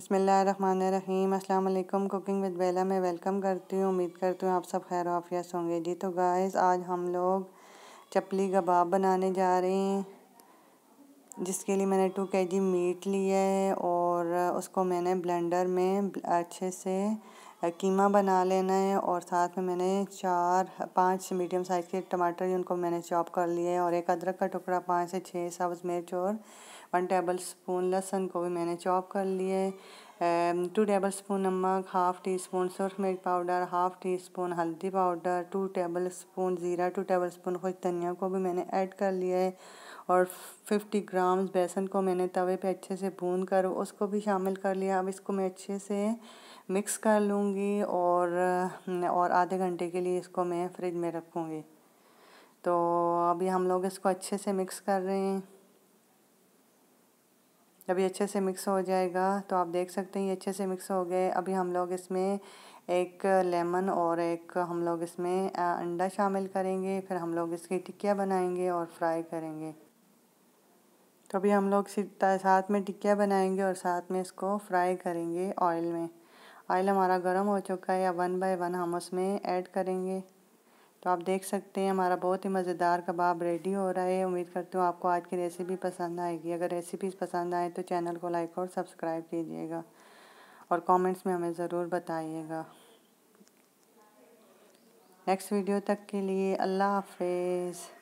अस्सलाम वालेकुम cooking with बेला में वेलकम करती हूँ उम्मीद करती हूँ आप सब खैर ऑफियस होंगे जी तो गाइस आज हम लोग चपली कबाब बनाने जा रहे हैं जिसके लिए मैंने टू के जी मीट लिया है और उसको मैंने ब्लेंडर में अच्छे से कीमा बना लेना है और साथ में मैंने चार पांच मीडियम साइज़ के टमाटर ही उनको मैंने चॉप कर लिए है और एक अदरक का टुकड़ा पाँच से छः सब्ज़ मिर्च और वन टेबल स्पून लहसुन को भी मैंने चॉप कर लिए टू टेबल स्पून नमक हाफ़ टी स्पून सुरख मिर्च पाउडर हाफ़ टी स्पून हल्दी पाउडर टू टेबल स्पून ज़ीरा टू टेबल स्पून खुश धनिया को भी मैंने ऐड कर लिया है और फिफ्टी ग्राम्स बेसन को मैंने तवे पे अच्छे से भून कर उसको भी शामिल कर लिया अब इसको मैं अच्छे से मिक्स कर लूँगी और और आधे घंटे के लिए इसको मैं फ्रिज में रखूँगी तो अभी हम लोग इसको अच्छे से मिक्स कर रहे हैं अभी अच्छे से मिक्स हो जाएगा तो आप देख सकते हैं ये अच्छे से मिक्स हो गए अभी हम लोग इसमें एक लेमन और एक हम लोग इसमें अंडा शामिल करेंगे फिर हम लोग इसकी टिक्किया बनाएंगे और फ्राई करेंगे तो अभी हम लोग साथ में टिक्किया बनाएंगे और साथ में इसको फ्राई करेंगे ऑयल में ऑयल हमारा गर्म हो चुका है या वन बाय वन हम उसमें ऐड करेंगे तो आप देख सकते हैं हमारा बहुत ही मज़ेदार कबाब रेडी हो रहा है उम्मीद करती हूँ आपको आज की रेसिपी पसंद आएगी अगर रेसिपीज़ पसंद आए तो चैनल को लाइक और सब्सक्राइब कीजिएगा और कमेंट्स में हमें ज़रूर बताइएगा नेक्स्ट वीडियो तक के लिए अल्लाह हाफिज़